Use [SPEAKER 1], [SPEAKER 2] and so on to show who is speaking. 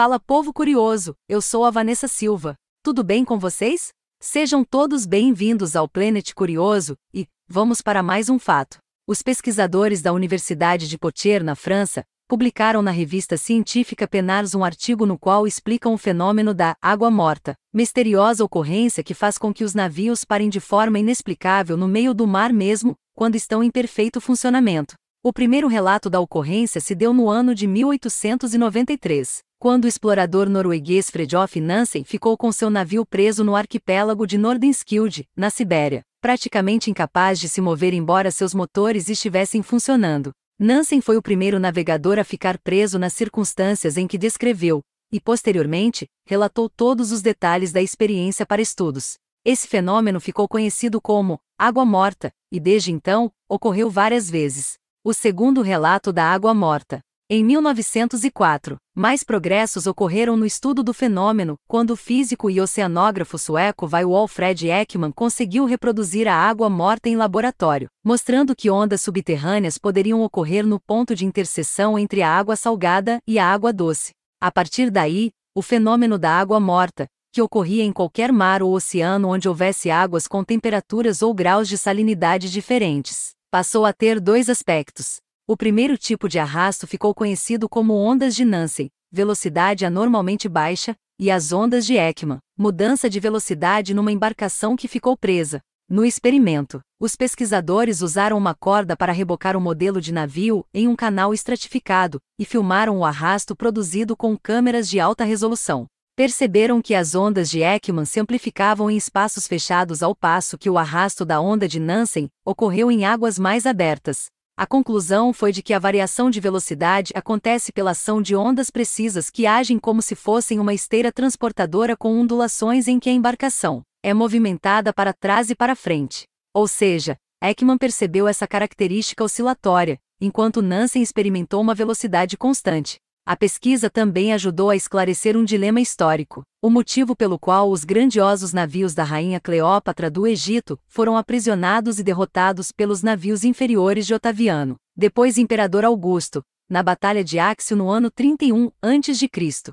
[SPEAKER 1] Fala povo curioso, eu sou a Vanessa Silva. Tudo bem com vocês? Sejam todos bem-vindos ao Planet Curioso e vamos para mais um fato. Os pesquisadores da Universidade de Poitiers, na França, publicaram na revista científica Penars um artigo no qual explicam o fenômeno da água morta, misteriosa ocorrência que faz com que os navios parem de forma inexplicável no meio do mar mesmo quando estão em perfeito funcionamento. O primeiro relato da ocorrência se deu no ano de 1893 quando o explorador norueguês Fredjof Nansen ficou com seu navio preso no arquipélago de Nordenskjöld, na Sibéria, praticamente incapaz de se mover embora seus motores estivessem funcionando. Nansen foi o primeiro navegador a ficar preso nas circunstâncias em que descreveu, e posteriormente, relatou todos os detalhes da experiência para estudos. Esse fenômeno ficou conhecido como água morta, e desde então, ocorreu várias vezes. O segundo relato da água morta em 1904, mais progressos ocorreram no estudo do fenômeno, quando o físico e oceanógrafo sueco Walfred Ekman conseguiu reproduzir a água morta em laboratório, mostrando que ondas subterrâneas poderiam ocorrer no ponto de interseção entre a água salgada e a água doce. A partir daí, o fenômeno da água morta, que ocorria em qualquer mar ou oceano onde houvesse águas com temperaturas ou graus de salinidade diferentes, passou a ter dois aspectos o primeiro tipo de arrasto ficou conhecido como ondas de Nansen, velocidade anormalmente baixa, e as ondas de Ekman, mudança de velocidade numa embarcação que ficou presa. No experimento, os pesquisadores usaram uma corda para rebocar o um modelo de navio em um canal estratificado e filmaram o arrasto produzido com câmeras de alta resolução. Perceberam que as ondas de Ekman se amplificavam em espaços fechados ao passo que o arrasto da onda de Nansen ocorreu em águas mais abertas. A conclusão foi de que a variação de velocidade acontece pela ação de ondas precisas que agem como se fossem uma esteira transportadora com ondulações em que a embarcação é movimentada para trás e para frente. Ou seja, Ekman percebeu essa característica oscilatória, enquanto Nansen experimentou uma velocidade constante. A pesquisa também ajudou a esclarecer um dilema histórico, o motivo pelo qual os grandiosos navios da rainha Cleópatra do Egito foram aprisionados e derrotados pelos navios inferiores de Otaviano, depois imperador Augusto, na Batalha de Áxio no ano 31 a.C.